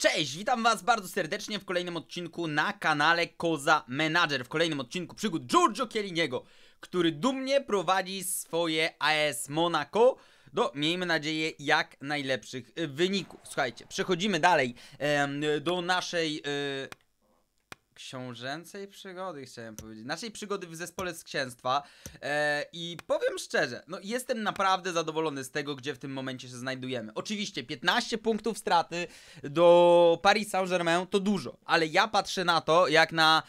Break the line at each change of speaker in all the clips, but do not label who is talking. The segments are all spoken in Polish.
Cześć, witam was bardzo serdecznie w kolejnym odcinku na kanale Koza Manager, w kolejnym odcinku przygód Giorgio Kieliniego, który dumnie prowadzi swoje AS Monaco do, miejmy nadzieję, jak najlepszych wyników. Słuchajcie, przechodzimy dalej do naszej... E książęcej przygody, chciałem powiedzieć. Naszej znaczy, przygody w zespole z księstwa. E, I powiem szczerze, no jestem naprawdę zadowolony z tego, gdzie w tym momencie się znajdujemy. Oczywiście 15 punktów straty do Paris Saint-Germain to dużo, ale ja patrzę na to jak na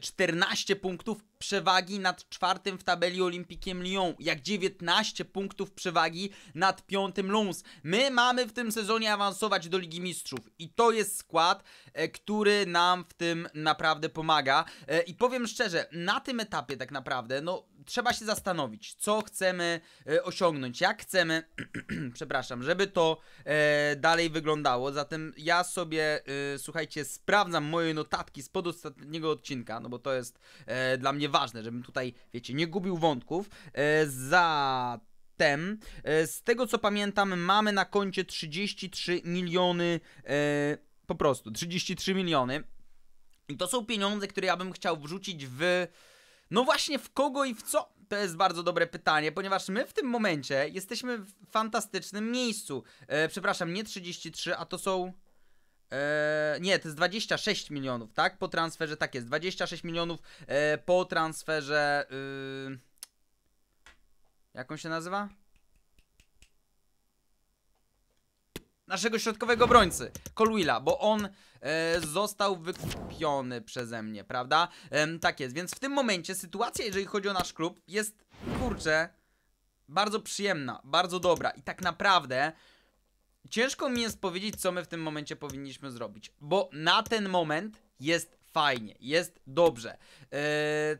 14 e, punktów przewagi nad czwartym w tabeli Olimpikiem Lyon, jak 19 punktów przewagi nad piątym Lons. My mamy w tym sezonie awansować do Ligi Mistrzów i to jest skład, e, który nam w tym naprawdę pomaga. E, I powiem szczerze, na tym etapie tak naprawdę, no trzeba się zastanowić, co chcemy e, osiągnąć, jak chcemy, przepraszam, żeby to e, dalej wyglądało. Zatem ja sobie, e, słuchajcie, sprawdzam moje notatki spod ostatniego odcinka, no bo to jest dla mnie ważne, żebym tutaj, wiecie, nie gubił wątków. Za z tego co pamiętam, mamy na koncie 33 miliony, e, po prostu 33 miliony. I to są pieniądze, które ja bym chciał wrzucić w no właśnie, w kogo i w co? To jest bardzo dobre pytanie, ponieważ my w tym momencie jesteśmy w fantastycznym miejscu. E, przepraszam, nie 33, a to są... E, nie, to jest 26 milionów, tak? Po transferze, tak jest. 26 milionów e, po transferze... Y, jak on się nazywa? naszego środkowego brońcy, Colwilla, bo on e, został wykupiony przeze mnie, prawda? E, tak jest, więc w tym momencie sytuacja, jeżeli chodzi o nasz klub, jest, kurczę, bardzo przyjemna, bardzo dobra i tak naprawdę... Ciężko mi jest powiedzieć, co my w tym momencie powinniśmy zrobić, bo na ten moment jest fajnie, jest dobrze. E,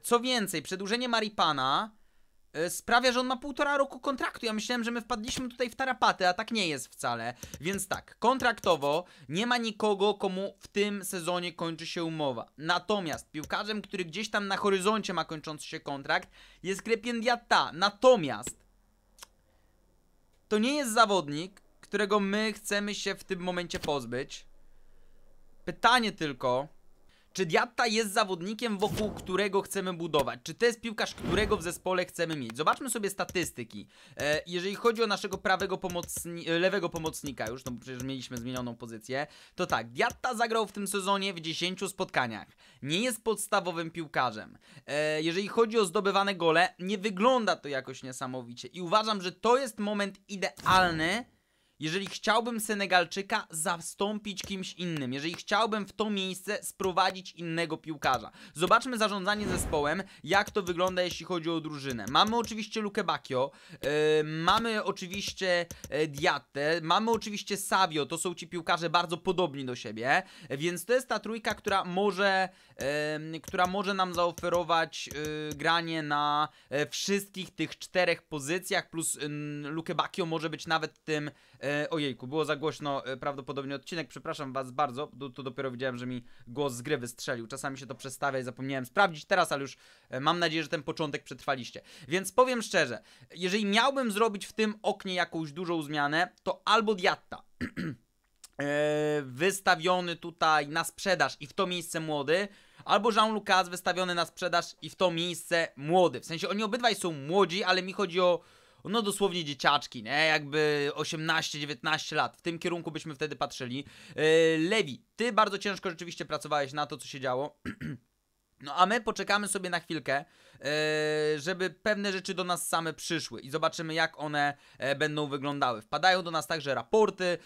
co więcej, przedłużenie Maripana Y, sprawia, że on ma półtora roku kontraktu. Ja myślałem, że my wpadliśmy tutaj w tarapaty, a tak nie jest wcale. Więc tak, kontraktowo nie ma nikogo, komu w tym sezonie kończy się umowa. Natomiast piłkarzem, który gdzieś tam na horyzoncie ma kończący się kontrakt, jest Krepien Diata. Natomiast to nie jest zawodnik, którego my chcemy się w tym momencie pozbyć. Pytanie tylko, czy Diatta jest zawodnikiem, wokół którego chcemy budować? Czy to jest piłkarz, którego w zespole chcemy mieć? Zobaczmy sobie statystyki. E, jeżeli chodzi o naszego prawego pomocni lewego pomocnika już, no przecież mieliśmy zmienioną pozycję, to tak, Diatta zagrał w tym sezonie w 10 spotkaniach. Nie jest podstawowym piłkarzem. E, jeżeli chodzi o zdobywane gole, nie wygląda to jakoś niesamowicie i uważam, że to jest moment idealny, jeżeli chciałbym Senegalczyka zastąpić kimś innym, jeżeli chciałbym w to miejsce sprowadzić innego piłkarza. Zobaczmy zarządzanie zespołem, jak to wygląda jeśli chodzi o drużynę. Mamy oczywiście Luke Bacchio, yy, mamy oczywiście e, Diate, mamy oczywiście Savio, to są ci piłkarze bardzo podobni do siebie, więc to jest ta trójka, która może, yy, która może nam zaoferować yy, granie na wszystkich tych czterech pozycjach, plus Luke Bacchio może być nawet tym E, ojejku, było za głośno e, prawdopodobnie odcinek, przepraszam was bardzo, tu, tu dopiero widziałem, że mi głos z gry wystrzelił, czasami się to przestawia i zapomniałem sprawdzić teraz, ale już e, mam nadzieję, że ten początek przetrwaliście. Więc powiem szczerze, jeżeli miałbym zrobić w tym oknie jakąś dużą zmianę, to albo Diatta. E, wystawiony tutaj na sprzedaż i w to miejsce młody, albo Jean Lucas wystawiony na sprzedaż i w to miejsce młody. W sensie oni obydwaj są młodzi, ale mi chodzi o no dosłownie dzieciaczki, nie? Jakby 18-19 lat. W tym kierunku byśmy wtedy patrzyli. E, Lewi, ty bardzo ciężko rzeczywiście pracowałeś na to, co się działo. No a my poczekamy sobie na chwilkę, e, żeby pewne rzeczy do nas same przyszły i zobaczymy jak one e, będą wyglądały. Wpadają do nas także raporty,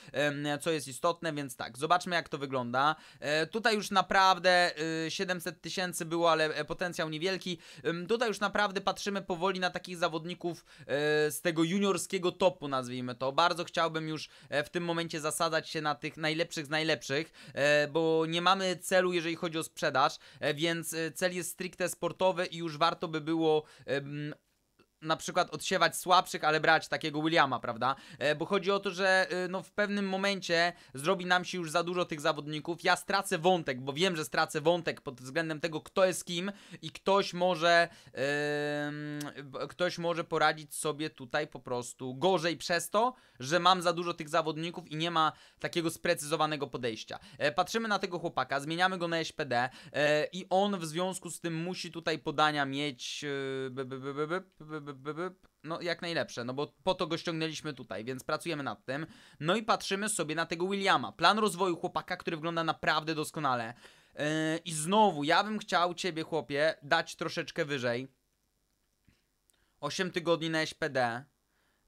co jest istotne, więc tak, zobaczmy jak to wygląda. E, tutaj już naprawdę 700 tysięcy było, ale potencjał niewielki. Tutaj już naprawdę patrzymy powoli na takich zawodników z tego juniorskiego topu, nazwijmy to. Bardzo chciałbym już w tym momencie zasadzać się na tych najlepszych z najlepszych, bo nie mamy celu jeżeli chodzi o sprzedaż, więc cel jest stricte sportowy i już warto by było na przykład odsiewać słabszych, ale brać takiego Williama, prawda? E, bo chodzi o to, że e, no, w pewnym momencie zrobi nam się już za dużo tych zawodników. Ja stracę wątek, bo wiem, że stracę wątek pod względem tego, kto jest kim i ktoś może ktoś może poradzić sobie tutaj po prostu gorzej przez to, że mam za dużo tych zawodników i nie ma takiego sprecyzowanego podejścia. E, patrzymy na tego chłopaka, zmieniamy go na SPD i on w związku z tym musi tutaj podania mieć no jak najlepsze, no bo po to go ściągnęliśmy tutaj, więc pracujemy nad tym. No i patrzymy sobie na tego Williama. Plan rozwoju chłopaka, który wygląda naprawdę doskonale. Yy, I znowu, ja bym chciał ciebie, chłopie, dać troszeczkę wyżej. 8 tygodni na SPD.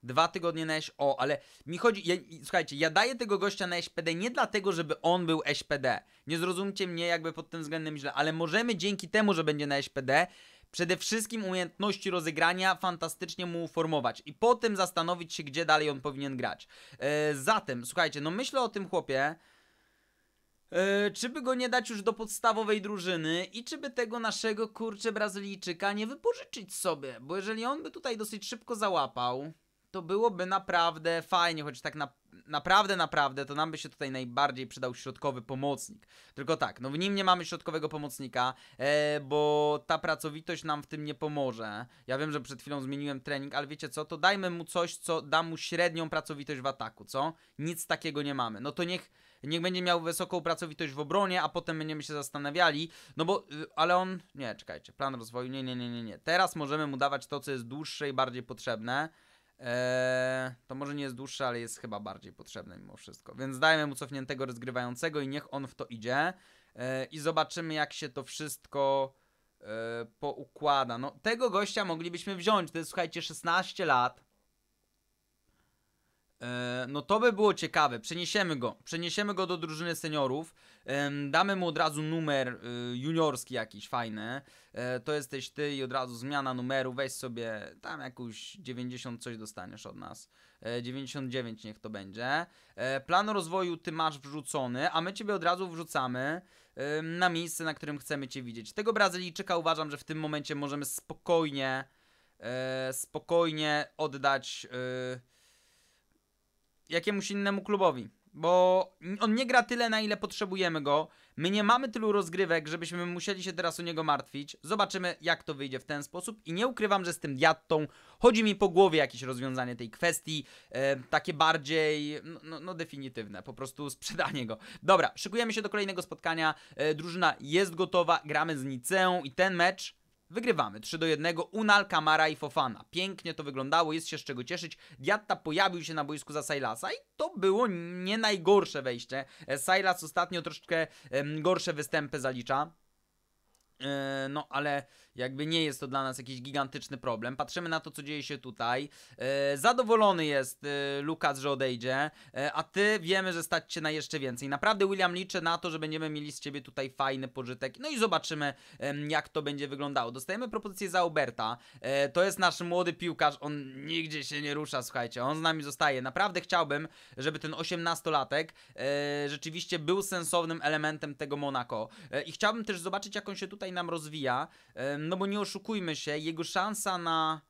Dwa tygodnie na o ale mi chodzi, ja, słuchajcie, ja daję tego gościa na SPD nie dlatego, żeby on był SPD. Nie zrozumcie mnie jakby pod tym względem źle, ale możemy dzięki temu, że będzie na SPD, Przede wszystkim umiejętności rozegrania fantastycznie mu uformować i potem zastanowić się, gdzie dalej on powinien grać. E, zatem, słuchajcie, no myślę o tym chłopie. E, czy by go nie dać już do podstawowej drużyny i czy by tego naszego kurcze Brazylijczyka nie wypożyczyć sobie? Bo jeżeli on by tutaj dosyć szybko załapał, to byłoby naprawdę fajnie, choć tak na, naprawdę, naprawdę, to nam by się tutaj najbardziej przydał środkowy pomocnik. Tylko tak, no w nim nie mamy środkowego pomocnika, e, bo ta pracowitość nam w tym nie pomoże. Ja wiem, że przed chwilą zmieniłem trening, ale wiecie co, to dajmy mu coś, co da mu średnią pracowitość w ataku, co? Nic takiego nie mamy. No to niech, niech będzie miał wysoką pracowitość w obronie, a potem będziemy się zastanawiali, no bo, y, ale on, nie, czekajcie, plan rozwoju, nie, nie, nie, nie, nie. Teraz możemy mu dawać to, co jest dłuższe i bardziej potrzebne, Eee, to może nie jest dłuższe, ale jest chyba bardziej potrzebne mimo wszystko. Więc dajmy mu cofniętego rozgrywającego i niech on w to idzie. Eee, I zobaczymy, jak się to wszystko eee, poukłada. No, tego gościa moglibyśmy wziąć. To jest, słuchajcie, 16 lat. Eee, no to by było ciekawe. Przeniesiemy go. Przeniesiemy go do drużyny seniorów. Damy mu od razu numer y, juniorski jakiś fajny. E, to jesteś ty i od razu zmiana numeru. Weź sobie tam jakąś 90 coś dostaniesz od nas. 99 e, niech to będzie. E, plan rozwoju ty masz wrzucony, a my ciebie od razu wrzucamy na miejsce, na którym chcemy cię widzieć. Tego Brazylijczyka uważam, że w tym momencie możemy spokojnie spokojnie oddać jakiemuś innemu klubowi bo on nie gra tyle, na ile potrzebujemy go. My nie mamy tylu rozgrywek, żebyśmy musieli się teraz o niego martwić. Zobaczymy, jak to wyjdzie w ten sposób. I nie ukrywam, że z tym diattą chodzi mi po głowie jakieś rozwiązanie tej kwestii, e, takie bardziej, no, no, no definitywne, po prostu sprzedanie go. Dobra, szykujemy się do kolejnego spotkania. E, drużyna jest gotowa, gramy z Niceą i ten mecz Wygrywamy 3 do 1, Unal, Kamara i Fofana. Pięknie to wyglądało, jest się z czego cieszyć. Diatta pojawił się na boisku za Sailasa i to było nie najgorsze wejście. E, Sailas ostatnio troszeczkę gorsze występy zalicza. E, no ale jakby nie jest to dla nas jakiś gigantyczny problem. Patrzymy na to, co dzieje się tutaj. E, zadowolony jest e, Lukas, że odejdzie, e, a ty wiemy, że stać cię na jeszcze więcej. Naprawdę, William, liczę na to, że będziemy mieli z ciebie tutaj fajny pożytek. No i zobaczymy, jak to będzie wyglądało. Dostajemy propozycję za Alberta. E, to jest nasz młody piłkarz. On nigdzie się nie rusza, słuchajcie. On z nami zostaje. Naprawdę chciałbym, żeby ten 18-latek e, rzeczywiście był sensownym elementem tego Monaco e, I chciałbym też zobaczyć, jak on się tutaj nam rozwija. No bo nie oszukujmy się, jego szansa na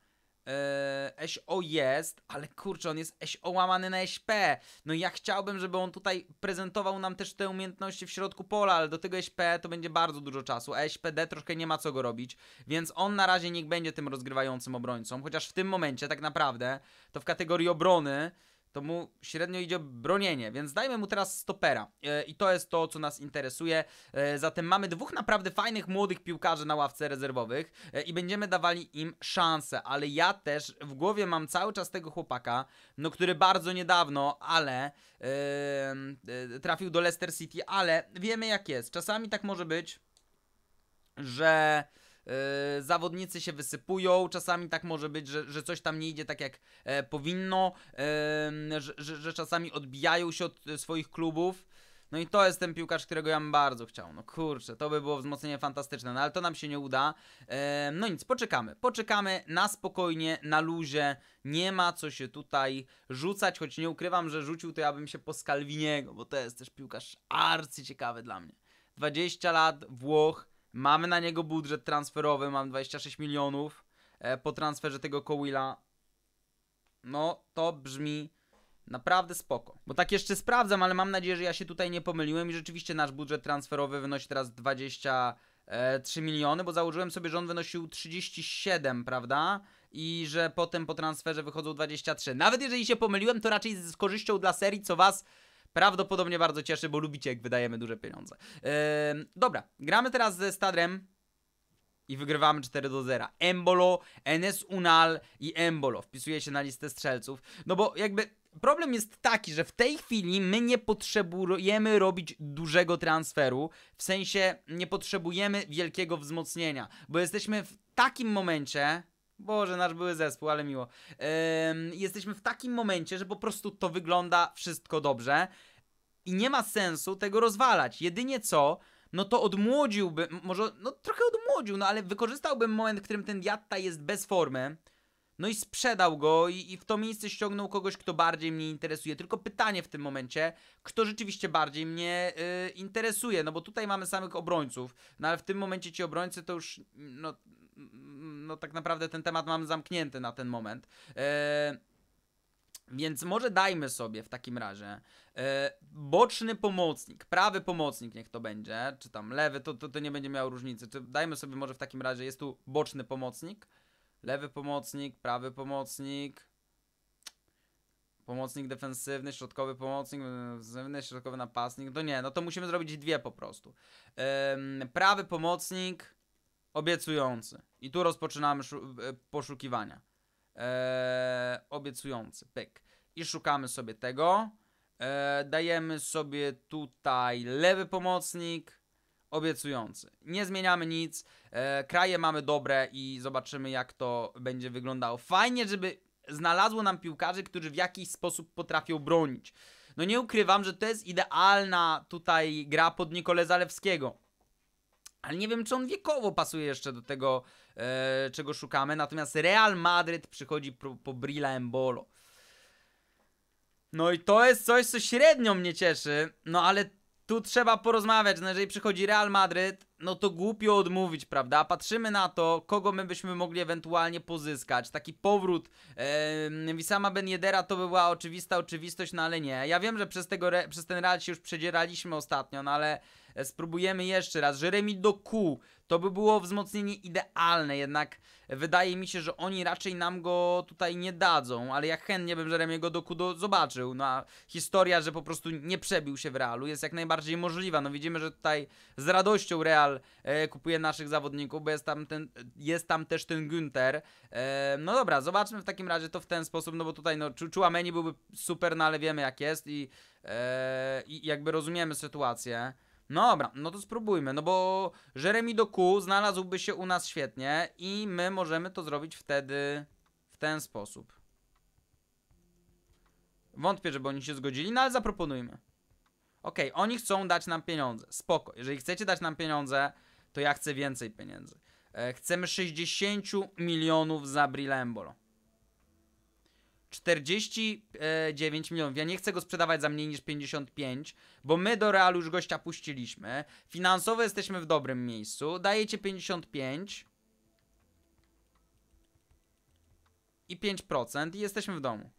e, SO jest, ale kurczę, on jest SO łamany na SP. No ja chciałbym, żeby on tutaj prezentował nam też te umiejętności w środku pola, ale do tego SP to będzie bardzo dużo czasu. A SPD troszkę nie ma co go robić, więc on na razie niech będzie tym rozgrywającym obrońcą, chociaż w tym momencie tak naprawdę to w kategorii obrony to mu średnio idzie bronienie, więc dajmy mu teraz stopera. E, I to jest to, co nas interesuje. E, zatem mamy dwóch naprawdę fajnych młodych piłkarzy na ławce rezerwowych e, i będziemy dawali im szansę, ale ja też w głowie mam cały czas tego chłopaka, no który bardzo niedawno, ale trafił do Leicester City, ale wiemy jak jest. Czasami tak może być, że E, zawodnicy się wysypują, czasami tak może być, że, że coś tam nie idzie tak jak e, powinno, że, że, czasami odbijają się od e, swoich klubów. No i to jest ten piłkarz, którego ja bym bardzo chciał. No kurczę, to by było wzmocnienie fantastyczne, no ale to nam się nie uda. E, no nic, poczekamy. Poczekamy na spokojnie, na luzie. Nie ma co się tutaj rzucać, choć nie ukrywam, że rzucił to ja bym się po Skalwiniego, bo to jest też piłkarz arcyciekawy dla mnie. 20 lat, Włoch, Mamy na niego budżet transferowy, mam 26 milionów e, po transferze tego Coila. No, to brzmi naprawdę spoko. Bo tak jeszcze sprawdzam, ale mam nadzieję, że ja się tutaj nie pomyliłem i rzeczywiście nasz budżet transferowy wynosi teraz 23 miliony, bo założyłem sobie, że on wynosił 37, prawda? I że potem po transferze wychodzą 23. Nawet jeżeli się pomyliłem, to raczej z korzyścią dla serii, co was prawdopodobnie bardzo cieszy, bo lubicie, jak wydajemy duże pieniądze. Yy, dobra, gramy teraz ze Stadrem i wygrywamy 4 do 0. Embolo, Enes Unal i Embolo. Wpisuje się na listę strzelców. No bo jakby problem jest taki, że w tej chwili my nie potrzebujemy robić dużego transferu, w sensie nie potrzebujemy wielkiego wzmocnienia, bo jesteśmy w takim momencie, Boże, nasz były zespół, ale miło. jesteśmy w takim momencie, że po prostu to wygląda wszystko dobrze i nie ma sensu tego rozwalać. Jedynie co, no to odmłodziłbym, może, no trochę odmłodził, no ale wykorzystałbym moment, w którym ten Diatta jest bez formy, no i sprzedał go i, i, w to miejsce ściągnął kogoś, kto bardziej mnie interesuje. Tylko pytanie w tym momencie, kto rzeczywiście bardziej mnie y, interesuje, no bo tutaj mamy samych obrońców, no ale w tym momencie ci obrońcy to już, no, no tak naprawdę ten temat mamy zamknięty na ten moment. E, więc może dajmy sobie w takim razie e, boczny pomocnik, prawy pomocnik niech to będzie, czy tam lewy, to, to, to nie będzie miał różnicy. Czy dajmy sobie może w takim razie, jest tu boczny pomocnik lewy pomocnik, prawy pomocnik, pomocnik defensywny, środkowy pomocnik, defensywny, środkowy napastnik. To no nie, no to musimy zrobić dwie po prostu. Ym, prawy pomocnik obiecujący. I tu rozpoczynamy e, poszukiwania. Yy, obiecujący, pyk. I szukamy sobie tego. Yy, dajemy sobie tutaj lewy pomocnik, obiecujący. Nie zmieniamy nic, e, kraje mamy dobre i zobaczymy jak to będzie wyglądało. Fajnie, żeby znalazło nam piłkarzy, którzy w jakiś sposób potrafią bronić. No nie ukrywam, że to jest idealna tutaj gra pod Nikole Zalewskiego. Ale nie wiem, czy on wiekowo pasuje jeszcze do tego, e, czego szukamy. Natomiast Real Madryt przychodzi po, po Brilla Embolo. No i to jest coś, co średnio mnie cieszy. No ale tu trzeba porozmawiać, no jeżeli przychodzi Real Madryt, no to głupio odmówić, prawda? Patrzymy na to, kogo my byśmy mogli ewentualnie pozyskać. Taki powrót yy, Wisama Ben to by była oczywista oczywistość, no ale nie. Ja wiem, że przez, tego, przez ten Real się już przedzieraliśmy ostatnio, no ale... E, spróbujemy jeszcze raz. Jeremy Doku, to by było wzmocnienie idealne, jednak wydaje mi się, że oni raczej nam go tutaj nie dadzą, ale ja chętnie bym Jeremiego Doku do, zobaczył. No a historia, że po prostu nie przebił się w Realu jest jak najbardziej możliwa. No widzimy, że tutaj z radością Real e, kupuje naszych zawodników, bo jest tam, ten, jest tam też ten Günther. E, no dobra, zobaczmy w takim razie to w ten sposób, no bo tutaj no Chouameni byłby super, no ale wiemy jak jest i, e, i jakby rozumiemy sytuację. No dobra, no to spróbujmy, no bo Jeremy Doku znalazłby się u nas świetnie i my możemy to zrobić wtedy w ten sposób. Wątpię, żeby oni się zgodzili, no ale zaproponujmy. Okej, oni chcą dać nam pieniądze, spoko. Jeżeli chcecie dać nam pieniądze, to ja chcę więcej pieniędzy. E, chcemy 60 milionów za Brillembolo. 49 e, milionów. Ja nie chcę go sprzedawać za mniej niż 55, bo my do Realu już gościa puściliśmy. Finansowo jesteśmy w dobrym miejscu. Dajecie 55 i 5% i jesteśmy w domu.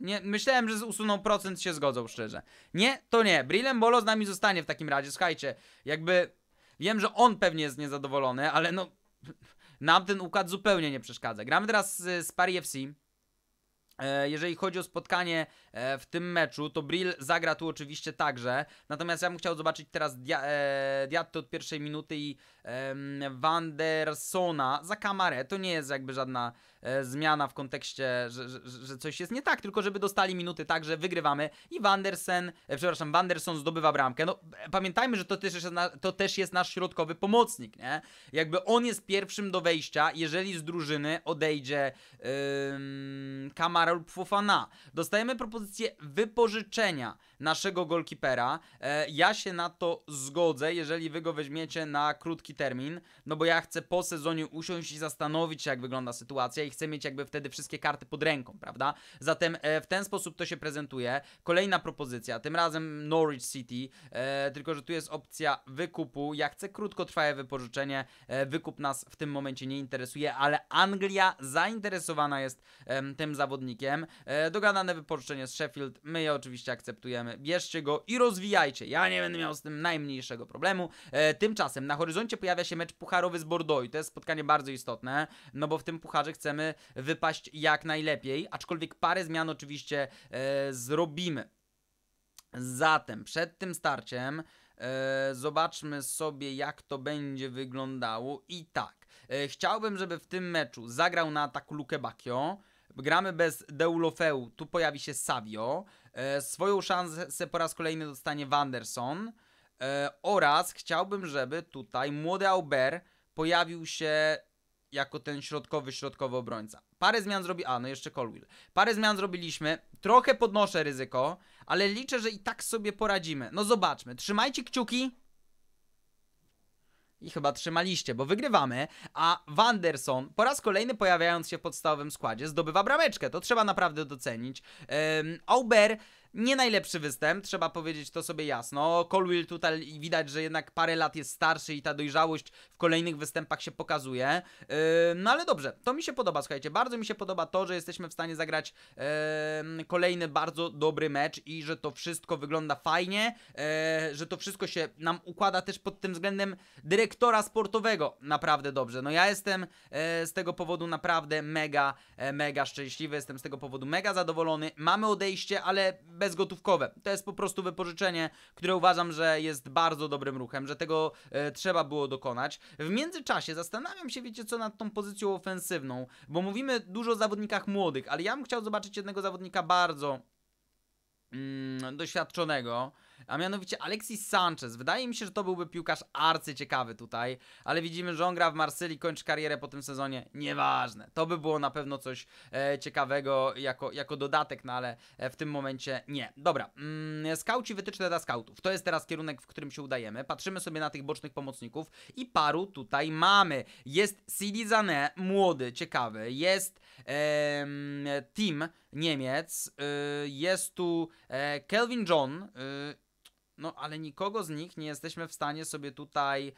Nie, myślałem, że z usuną procent się zgodzą, szczerze. Nie, to nie. Brillem Bolo z nami zostanie w takim razie. Słuchajcie, jakby... Wiem, że on pewnie jest niezadowolony, ale no nam ten układ zupełnie nie przeszkadza. Gramy teraz z, z Pari FC. E, jeżeli chodzi o spotkanie E, w tym meczu, to Brill zagra tu oczywiście także, natomiast ja bym chciał zobaczyć teraz dia e, Diatto od pierwszej minuty i Wandersona za kamarę, to nie jest jakby żadna e, zmiana w kontekście, że, że, że, coś jest nie tak, tylko żeby dostali minuty także wygrywamy i Wandersen, przepraszam, Wanderson zdobywa bramkę, no pamiętajmy, że to też, jest na, to też jest nasz środkowy pomocnik, nie? Jakby on jest pierwszym do wejścia, jeżeli z drużyny odejdzie yy, Kamara lub Fofana. Dostajemy propozycję pozycję wypożyczenia naszego golkipera. E, ja się na to zgodzę, jeżeli wy go weźmiecie na krótki termin, no bo ja chcę po sezonie usiąść i zastanowić się, jak wygląda sytuacja i chcę mieć jakby wtedy wszystkie karty pod ręką, prawda? Zatem e, w ten sposób to się prezentuje. Kolejna propozycja, tym razem Norwich City, e, tylko że tu jest opcja wykupu. Ja chcę krótkotrwałe wypożyczenie, wykup nas w tym momencie nie interesuje, ale Anglia zainteresowana jest tym zawodnikiem. Dogadane wypożyczenie przez Sheffield. My je oczywiście akceptujemy. Bierzcie go i rozwijajcie. Ja nie będę miał z tym najmniejszego problemu. E, tymczasem na horyzoncie pojawia się mecz pucharowy z Bordeaux i to jest spotkanie bardzo istotne, no bo w tym pucharze chcemy wypaść jak najlepiej, aczkolwiek parę zmian oczywiście e, zrobimy. Zatem przed tym starciem e, zobaczmy sobie jak to będzie wyglądało i tak. E, chciałbym, żeby w tym meczu zagrał na ataku Luke Bakio. Gramy bez Deulofeu, tu pojawi się Savio. E, swoją szansę po raz kolejny dostanie Wanderson. E, oraz chciałbym, żeby tutaj młody Aubert pojawił się jako ten środkowy, środkowy obrońca. Parę zmian zrobi... A, no jeszcze Colwill. Parę zmian zrobiliśmy. Trochę podnoszę ryzyko, ale liczę, że i tak sobie poradzimy. No zobaczmy. Trzymajcie kciuki i chyba trzymaliście, bo wygrywamy, a Wanderson po raz kolejny pojawiając się w podstawowym składzie zdobywa brameczkę, to trzeba naprawdę docenić. Um, Auber nie najlepszy występ, trzeba powiedzieć to sobie jasno. Colwill tutaj widać, że jednak parę lat jest starszy i ta dojrzałość w kolejnych występach się pokazuje. Yy, no ale dobrze, to mi się podoba, słuchajcie. Bardzo mi się podoba to, że jesteśmy w stanie zagrać yy, kolejny bardzo dobry mecz i że to wszystko wygląda fajnie, yy, że to wszystko się nam układa też pod tym względem dyrektora sportowego naprawdę dobrze. No ja jestem e, z tego powodu naprawdę mega, e, mega szczęśliwy, jestem z tego powodu mega zadowolony. Mamy odejście, ale bezgotówkowe. To jest po prostu wypożyczenie, które uważam, że jest bardzo dobrym ruchem, że tego e, trzeba było dokonać. W międzyczasie zastanawiam się, wiecie co, nad tą pozycją ofensywną, bo mówimy dużo o zawodnikach młodych, ale ja bym chciał zobaczyć jednego zawodnika bardzo mm, doświadczonego, a mianowicie Alexis Sanchez. Wydaje mi się, że to byłby piłkarz arcyciekawy tutaj, ale widzimy, że on gra w Marsylii, kończy karierę po tym sezonie, nieważne. To by było na pewno coś e, ciekawego jako, jako dodatek, no ale e, w tym momencie nie. Dobra, mm, skauci wytyczne dla skautów. To jest teraz kierunek, w którym się udajemy. Patrzymy sobie na tych bocznych pomocników i paru tutaj mamy. Jest Sidi Zane, młody, ciekawy. Jest e, Tim, Niemiec. E, jest tu e, Kelvin John y, no, ale nikogo z nich nie jesteśmy w stanie sobie tutaj,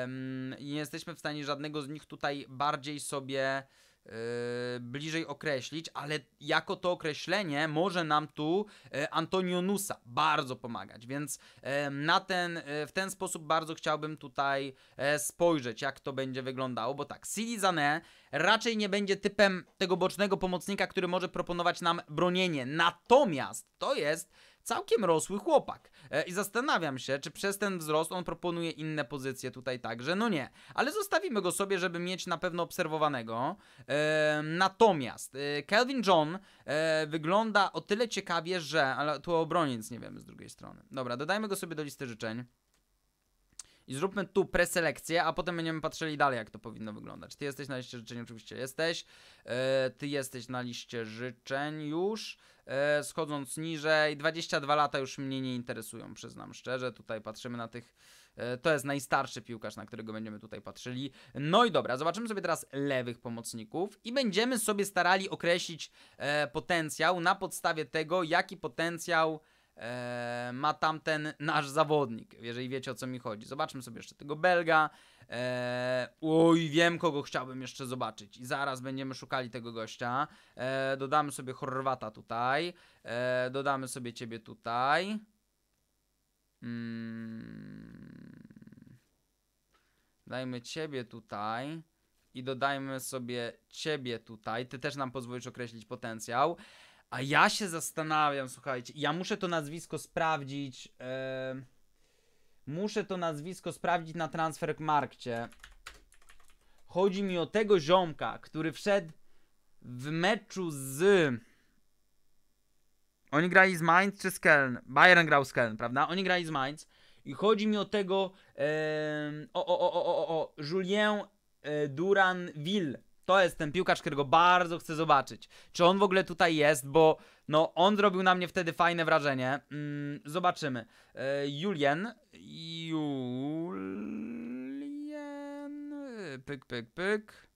um, nie jesteśmy w stanie żadnego z nich tutaj bardziej sobie Yy, bliżej określić, ale jako to określenie może nam tu yy, e, Antonionusa bardzo pomagać, więc yy, na ten, e, w ten sposób bardzo chciałbym tutaj spojrzeć, jak to będzie wyglądało, bo tak, Silizane raczej nie będzie typem tego bocznego pomocnika, który może proponować nam bronienie, natomiast to jest całkiem rosły chłopak. E, I zastanawiam się, czy przez ten wzrost on proponuje inne pozycje tutaj także. No nie, ale zostawimy go sobie, żeby mieć na pewno obserwowanego. E, natomiast Kelvin Calvin John e, wygląda o tyle ciekawie, że. Ale tu o obronie nie wiemy z drugiej strony. Dobra, dodajmy go sobie do listy życzeń i zróbmy tu preselekcję, a potem będziemy patrzyli dalej, jak to powinno wyglądać. Ty jesteś na liście życzeń, oczywiście jesteś. E, ty jesteś na liście życzeń już. E, schodząc niżej, 22 lata już mnie nie interesują, przyznam szczerze. Tutaj patrzymy na tych. E, to jest najstarszy piłkarz, na którego będziemy tutaj patrzyli. No i dobra, zobaczymy sobie teraz lewych pomocników i będziemy sobie starali określić e, potencjał na podstawie tego, jaki potencjał E, ma tamten nasz zawodnik, jeżeli wiecie o co mi chodzi. Zobaczmy sobie jeszcze tego Belga. E, oj, wiem kogo chciałbym jeszcze zobaczyć i zaraz będziemy szukali tego gościa. E, dodamy sobie Chorwata tutaj, e, dodamy sobie Ciebie tutaj. Mm. Dajmy Ciebie tutaj i dodajmy sobie Ciebie tutaj. Ty też nam pozwolisz określić potencjał. A ja się zastanawiam, słuchajcie, ja muszę to nazwisko sprawdzić. Yy, muszę to nazwisko sprawdzić na Transfermarkcie. Chodzi mi o tego ziomka, który wszedł w meczu z... Oni grali z Mainz czy z Köln? Bayern grał z Köln, prawda? Oni grali z Mainz. I chodzi mi o tego... Yy, o, o, o, o, o, o, Julien e, Duran Ville to jest ten piłkarz, którego bardzo chcę zobaczyć. Czy on w ogóle tutaj jest, bo no, on zrobił na mnie wtedy fajne wrażenie. Mm, zobaczymy. E, Julien. Julien. Pyk, pyk, pyk.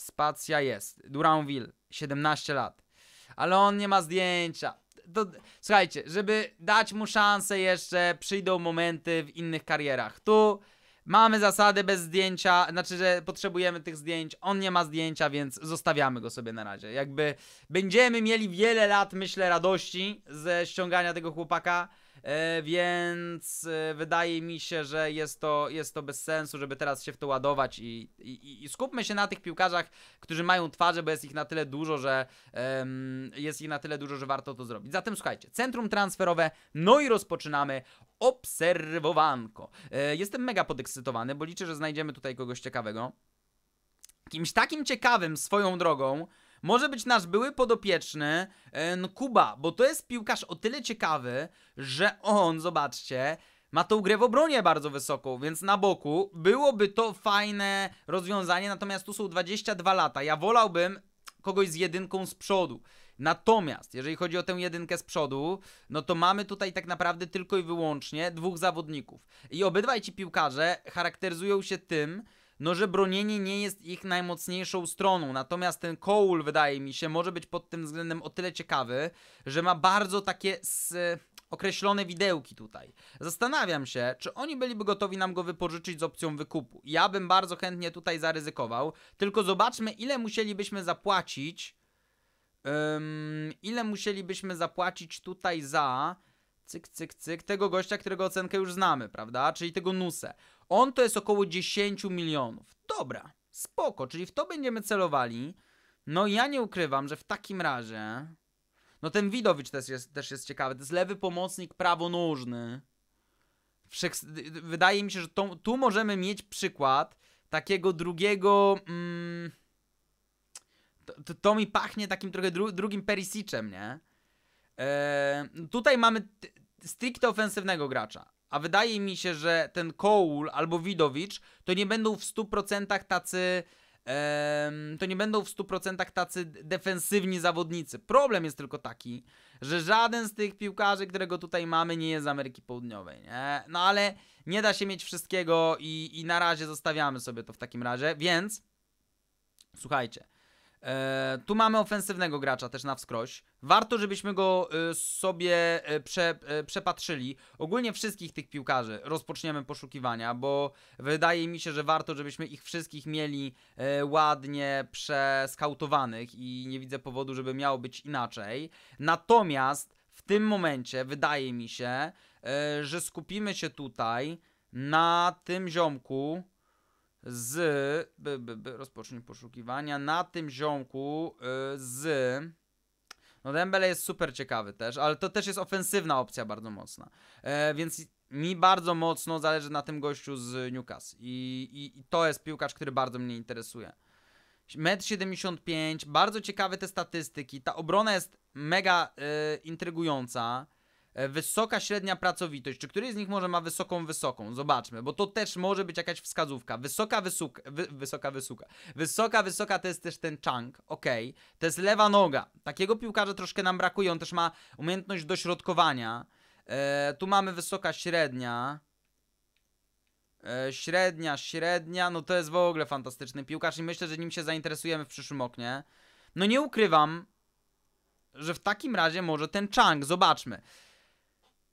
Spacja jest. Duranville, 17 lat. Ale on nie ma zdjęcia. To, słuchajcie, żeby dać mu szansę jeszcze, przyjdą momenty w innych karierach. Tu Mamy zasady bez zdjęcia, znaczy, że potrzebujemy tych zdjęć. On nie ma zdjęcia, więc zostawiamy go sobie na razie. Jakby będziemy mieli wiele lat, myślę, radości ze ściągania tego chłopaka. E, więc e, wydaje mi się, że jest to, jest to bez sensu, żeby teraz się w to ładować i, i, i skupmy się na tych piłkarzach, którzy mają twarze, bo jest ich na tyle dużo, że jest ich na tyle dużo, że warto to zrobić. Zatem słuchajcie, centrum transferowe, no i rozpoczynamy obserwowanko. E, jestem mega podekscytowany, bo liczę, że znajdziemy tutaj kogoś ciekawego. Kimś takim ciekawym swoją drogą może być nasz były podopieczny e, no Kuba, bo to jest piłkarz o tyle ciekawy, że on, zobaczcie, ma tą grę w obronie bardzo wysoką, więc na boku byłoby to fajne rozwiązanie, natomiast tu są 22 lata. Ja wolałbym kogoś z jedynką z przodu. Natomiast jeżeli chodzi o tę jedynkę z przodu, no to mamy tutaj tak naprawdę tylko i wyłącznie dwóch zawodników. I obydwaj ci piłkarze charakteryzują się tym, no że bronienie nie jest ich najmocniejszą stroną. Natomiast ten Cole, wydaje mi się, może być pod tym względem o tyle ciekawy, że ma bardzo takie określone widełki tutaj. Zastanawiam się, czy oni byliby gotowi nam go wypożyczyć z opcją wykupu. Ja bym bardzo chętnie tutaj zaryzykował, tylko zobaczmy, ile musielibyśmy zapłacić Um, ile musielibyśmy zapłacić tutaj za cyk, cyk, cyk, tego gościa, którego ocenkę już znamy, prawda? Czyli tego nuse On to jest około 10 milionów. Dobra, spoko, czyli w to będziemy celowali. No ja nie ukrywam, że w takim razie... No ten Widowicz też jest, też jest ciekawy. To jest lewy pomocnik prawonożny. Wszech... Wydaje mi się, że to, tu możemy mieć przykład takiego drugiego... Mm to, to, to mi pachnie takim trochę dru, drugim Perisiczem, nie? E, tutaj mamy stricte ofensywnego gracza. A wydaje mi się, że ten Koul albo Widowicz to nie będą w 100% tacy to nie będą w 100% tacy defensywni zawodnicy. Problem jest tylko taki, że żaden z tych piłkarzy, którego tutaj mamy, nie jest z Ameryki Południowej. Nie? No ale nie da się mieć wszystkiego i, i na razie zostawiamy sobie to w takim razie, więc słuchajcie. E, tu mamy ofensywnego gracza też na wskroś. Warto, żebyśmy go e, sobie e, prze, e, przepatrzyli. Ogólnie wszystkich tych piłkarzy rozpoczniemy poszukiwania, bo wydaje mi się, że warto, żebyśmy ich wszystkich mieli e, ładnie przeskautowanych i nie widzę powodu, żeby miało być inaczej. Natomiast w tym momencie wydaje mi się, e, że skupimy się tutaj na tym ziomku, z by, by, by, rozpocznij poszukiwania na tym ziomku y, z no Dembele jest super ciekawy też, ale to też jest ofensywna opcja bardzo mocna. E, więc mi bardzo mocno zależy na tym gościu z Newcastle I, i, i to jest piłkarz, który bardzo mnie interesuje. 1,75 m, bardzo ciekawe te statystyki, ta obrona jest mega y, intrygująca. E, wysoka średnia pracowitość. Czy któryś z nich może ma wysoką, wysoką? Zobaczmy, bo to też może być jakaś wskazówka. Wysoka, wysoka, wy, wysoka, Wysoka, wysoka to jest też ten chunk, ok. To jest lewa noga. Takiego piłkarza troszkę nam brakuje, on też ma umiejętność dośrodkowania. E, tu mamy wysoka średnia. E, średnia, średnia, no to jest w ogóle fantastyczny piłkarz i myślę, że nim się zainteresujemy w przyszłym oknie. No nie ukrywam, że w takim razie może ten Chang, zobaczmy.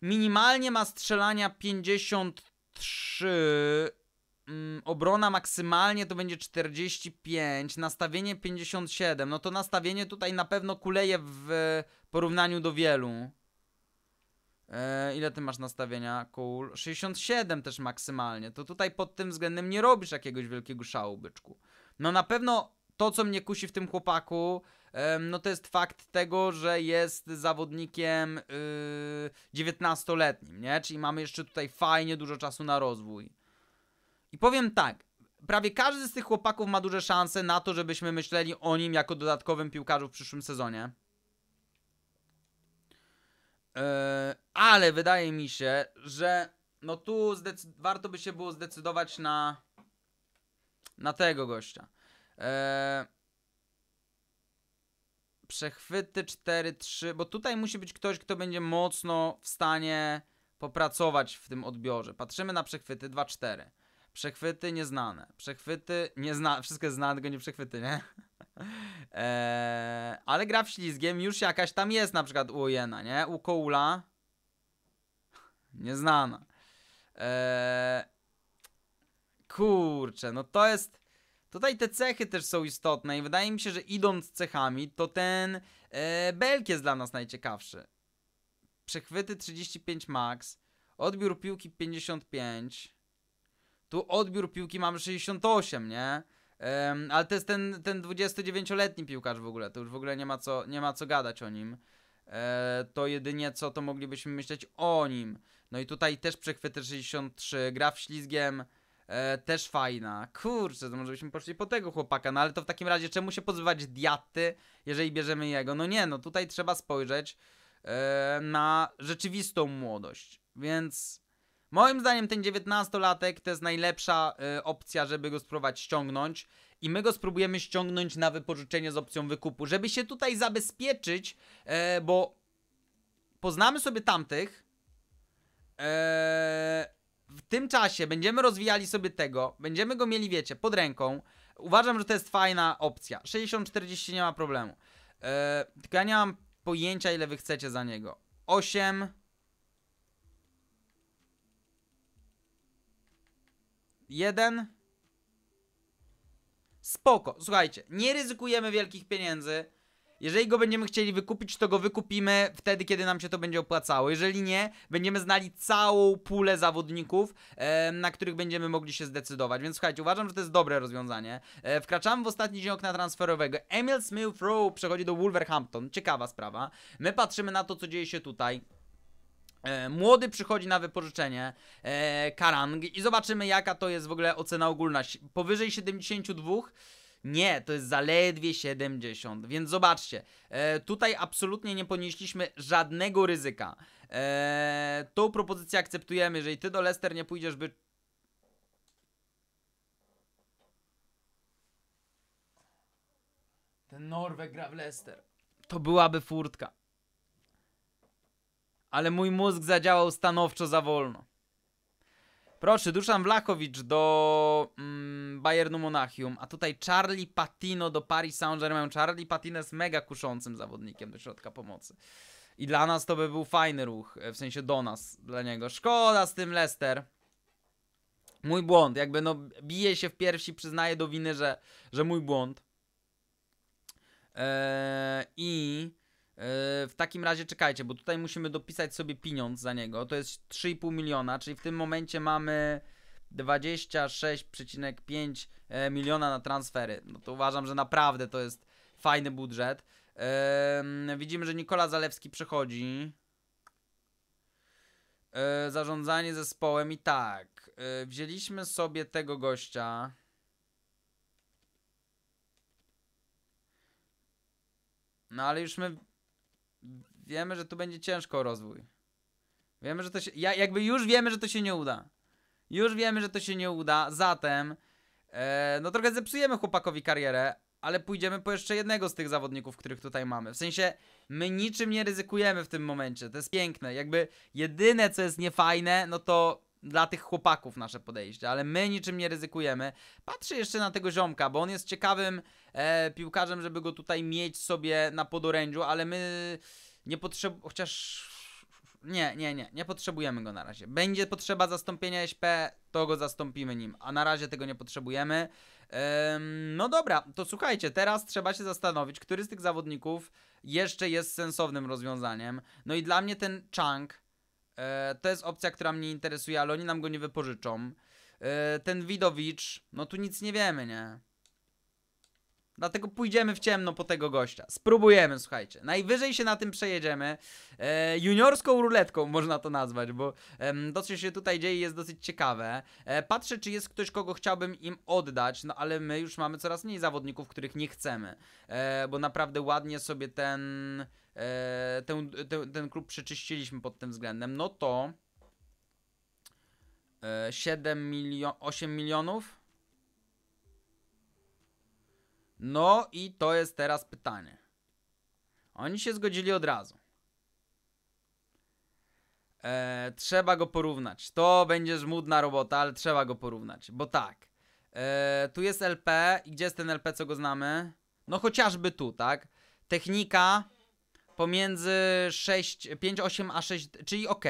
Minimalnie ma strzelania 53. Mm, obrona maksymalnie to będzie 45, nastawienie 57. No to nastawienie tutaj na pewno kuleje w porównaniu do wielu. E, ile ty masz nastawienia? Cool. 67 też maksymalnie. To tutaj pod tym względem nie robisz jakiegoś wielkiego szału, byczku. No na pewno to, co mnie kusi w tym chłopaku, no to jest fakt tego, że jest zawodnikiem 19-letnim, yy, nie? Czyli mamy jeszcze tutaj fajnie dużo czasu na rozwój. I powiem tak, prawie każdy z tych chłopaków ma duże szanse na to, żebyśmy myśleli o nim jako dodatkowym piłkarzu w przyszłym sezonie. Yy, ale wydaje mi się, że no tu warto by się było zdecydować na, na tego gościa. Yy, Przechwyty 4-3, bo tutaj musi być ktoś, kto będzie mocno w stanie popracować w tym odbiorze. Patrzymy na przechwyty 2-4. Przechwyty nieznane. Przechwyty nieznane. Wszystko jest znane, tylko nie przechwyty, nie? Eee, ale gra w ślizgiem już jakaś tam jest na przykład u Ojena, nie? U Koula nieznana. Eee, kurczę, no to jest Tutaj te cechy też są istotne i wydaje mi się, że idąc cechami, to ten e, Belk jest dla nas najciekawszy. Przechwyty 35 max, odbiór piłki 55. Tu odbiór piłki mamy 68, nie? Um, ale to jest ten, ten 29-letni piłkarz w ogóle, to już w ogóle nie ma co, nie ma co gadać o nim. E, to jedynie co to moglibyśmy myśleć o nim. No i tutaj też przechwyty 63, gra w ślizgiem E, też fajna. Kurczę, to może byśmy poszli po tego chłopaka, no ale to w takim razie czemu się pozbywać diaty, jeżeli bierzemy jego? No nie, no tutaj trzeba spojrzeć e, na rzeczywistą młodość, więc... Moim zdaniem ten 19-latek to jest najlepsza e, opcja, żeby go spróbować ściągnąć i my go spróbujemy ściągnąć na wypożyczenie z opcją wykupu, żeby się tutaj zabezpieczyć, e, bo poznamy sobie tamtych, y, w tym czasie będziemy rozwijali sobie tego, będziemy go mieli, wiecie, pod ręką. Uważam, że to jest fajna opcja. 60-40 nie ma problemu. Yy, tylko ja nie mam pojęcia, ile wy chcecie za niego. 8. Jeden. Spoko, słuchajcie, nie ryzykujemy wielkich pieniędzy. Jeżeli go będziemy chcieli wykupić, to go wykupimy wtedy, kiedy nam się to będzie opłacało. Jeżeli nie, będziemy znali całą pulę zawodników, e, na których będziemy mogli się zdecydować. Więc słuchajcie, uważam, że to jest dobre rozwiązanie. E, wkraczamy w ostatni dzień okna transferowego. Emil Smith Rowe przechodzi do Wolverhampton. Ciekawa sprawa. My patrzymy na to, co dzieje się tutaj. E, młody przychodzi na wypożyczenie e, Karang i zobaczymy jaka to jest w ogóle ocena ogólna. Powyżej 72 nie, to jest zaledwie 70, więc zobaczcie, e, tutaj absolutnie nie ponieśliśmy żadnego ryzyka. E, tą propozycję akceptujemy, jeżeli ty do Leicester nie pójdziesz, by... Ten Norweg gra w Leicester. To byłaby furtka. Ale mój mózg zadziałał stanowczo za wolno. Proszę, Duszan Wlachowicz do mm, Bayernu Monachium, a tutaj Charlie Patino do Paris Saint-Germain. Charlie Patino jest mega kuszącym zawodnikiem do środka pomocy. I dla nas to by był fajny ruch, e, w sensie do nas, dla niego. Szkoda z tym Lester. Mój błąd, jakby no bije się w piersi, przyznaje do winy, że, że mój błąd. Eee, I Yy, w takim razie czekajcie, bo tutaj musimy dopisać sobie pieniądz za niego. To jest 3,5 miliona, czyli w tym momencie mamy 26,5 e, miliona na transfery. No to uważam, że naprawdę to jest fajny budżet. Yy, widzimy, że Nikola Zalewski przychodzi. Yy, zarządzanie zespołem i tak. Wzięliśmy sobie tego gościa. No ale już my wiemy, że tu będzie ciężko rozwój. Wiemy, że to się. Ja, jakby już wiemy, że to się nie uda. Już wiemy, że to się nie uda, zatem e, no trochę zepsujemy chłopakowi karierę, ale pójdziemy po jeszcze jednego z tych zawodników, których tutaj mamy. W sensie my niczym nie ryzykujemy w tym momencie. To jest piękne. Jakby jedyne co jest niefajne, no to dla tych chłopaków nasze podejście, ale my niczym nie ryzykujemy. Patrzę jeszcze na tego ziomka, bo on jest ciekawym e, piłkarzem, żeby go tutaj mieć sobie na podorędziu, ale my nie potrzebujemy, chociaż nie, nie, nie, nie potrzebujemy go na razie. Będzie potrzeba zastąpienia SP, to go zastąpimy nim, a na razie tego nie potrzebujemy. no dobra, to słuchajcie, teraz trzeba się zastanowić, który z tych zawodników jeszcze jest sensownym rozwiązaniem. No i dla mnie ten Chang E, to jest opcja, która mnie interesuje, ale oni nam go nie wypożyczą. E, ten Widowicz, no tu nic nie wiemy, nie? Dlatego pójdziemy w ciemno po tego gościa. Spróbujemy, słuchajcie. Najwyżej się na tym przejedziemy. E, juniorską ruletką można to nazwać, bo e, to, co się tutaj dzieje, jest dosyć ciekawe. E, patrzę, czy jest ktoś, kogo chciałbym im oddać, no ale my już mamy coraz mniej zawodników, których nie chcemy. E, bo naprawdę ładnie sobie ten, e, ten, ten, ten klub przeczyściliśmy pod tym względem. No to... E, 7 milionów, 8 milionów? No i to jest teraz pytanie. Oni się zgodzili od razu. E, trzeba go porównać. To będzie żmudna robota, ale trzeba go porównać. Bo tak, e, tu jest LP i gdzie jest ten LP, co go znamy? No chociażby tu, tak? Technika pomiędzy 6, 5, 8 a 6, czyli ok.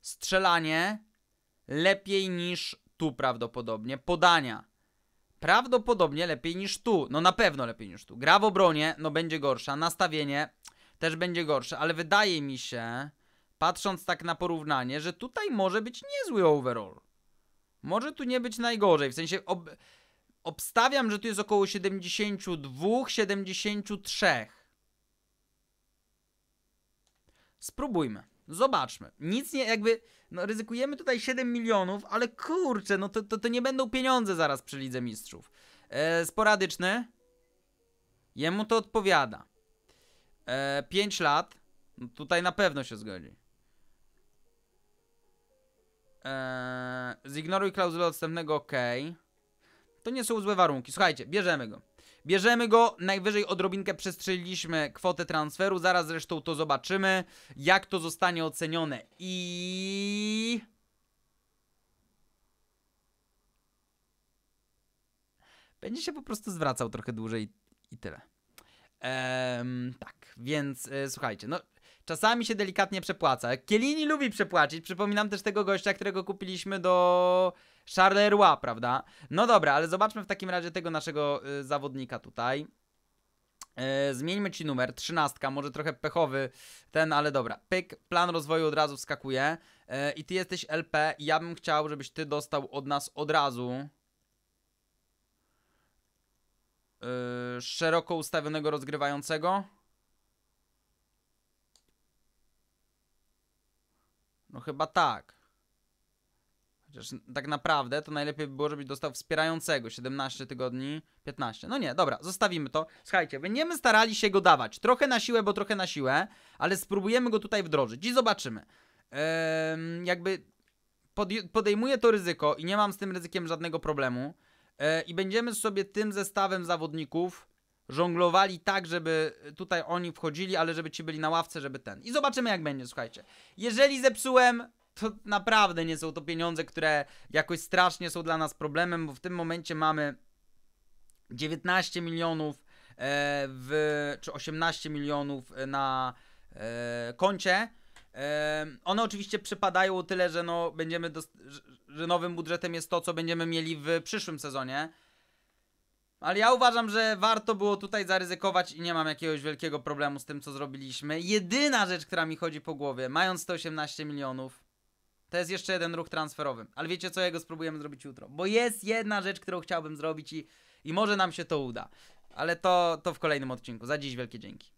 Strzelanie lepiej niż tu prawdopodobnie. Podania prawdopodobnie lepiej niż tu. No na pewno lepiej niż tu. Gra w obronie, no będzie gorsza. Nastawienie też będzie gorsze, ale wydaje mi się, patrząc tak na porównanie, że tutaj może być niezły overall. Może tu nie być najgorzej, w sensie ob obstawiam, że tu jest około 72-73. Spróbujmy. Zobaczmy. Nic nie, jakby, no ryzykujemy tutaj 7 milionów, ale kurczę, no to, to, to nie będą pieniądze zaraz przy Lidze Mistrzów. E, sporadyczny. Jemu to odpowiada. E, 5 lat. No tutaj na pewno się zgodzi. E, zignoruj klauzulę odstępnego, ok. To nie są złe warunki. Słuchajcie, bierzemy go. Bierzemy go, najwyżej odrobinkę przestrzeliliśmy kwotę transferu, zaraz zresztą to zobaczymy, jak to zostanie ocenione. I... Będzie się po prostu zwracał trochę dłużej i tyle. Ehm, tak, więc e, słuchajcie, no czasami się delikatnie przepłaca. Kielini lubi przepłacić. Przypominam też tego gościa, którego kupiliśmy do Charleroi, prawda? No dobra, ale zobaczmy w takim razie tego naszego y, zawodnika tutaj. Yy, zmieńmy ci numer, trzynastka, może trochę pechowy ten, ale dobra. Pyk, plan rozwoju od razu wskakuje y, i ty jesteś LP i ja bym chciał, żebyś ty dostał od nas od razu y, szeroko ustawionego rozgrywającego. No chyba tak. Chociaż tak naprawdę to najlepiej by było, żebyś dostał wspierającego 17 tygodni, 15. No nie, dobra, zostawimy to. Słuchajcie, będziemy starali się go dawać. Trochę na siłę, bo trochę na siłę, ale spróbujemy go tutaj wdrożyć i zobaczymy. Ehm, jakby podejmuję to ryzyko i nie mam z tym ryzykiem żadnego problemu. E, I będziemy sobie tym zestawem zawodników żonglowali tak, żeby tutaj oni wchodzili, ale żeby ci byli na ławce, żeby ten. I zobaczymy jak będzie, słuchajcie. Jeżeli zepsułem, to naprawdę nie są to pieniądze, które jakoś strasznie są dla nas problemem, bo w tym momencie mamy 19 milionów e, w, czy 18 milionów e, na e, koncie. One oczywiście przypadają o tyle, że, no, będziemy że nowym budżetem jest to, co będziemy mieli w przyszłym sezonie. Ale ja uważam, że warto było tutaj zaryzykować i nie mam jakiegoś wielkiego problemu z tym, co zrobiliśmy. Jedyna rzecz, która mi chodzi po głowie, mając te 18 milionów, to jest jeszcze jeden ruch transferowy. Ale wiecie co, ja go spróbujemy zrobić jutro. Bo jest jedna rzecz, którą chciałbym zrobić i, i może nam się to uda. Ale to, to w kolejnym odcinku. Za dziś wielkie dzięki.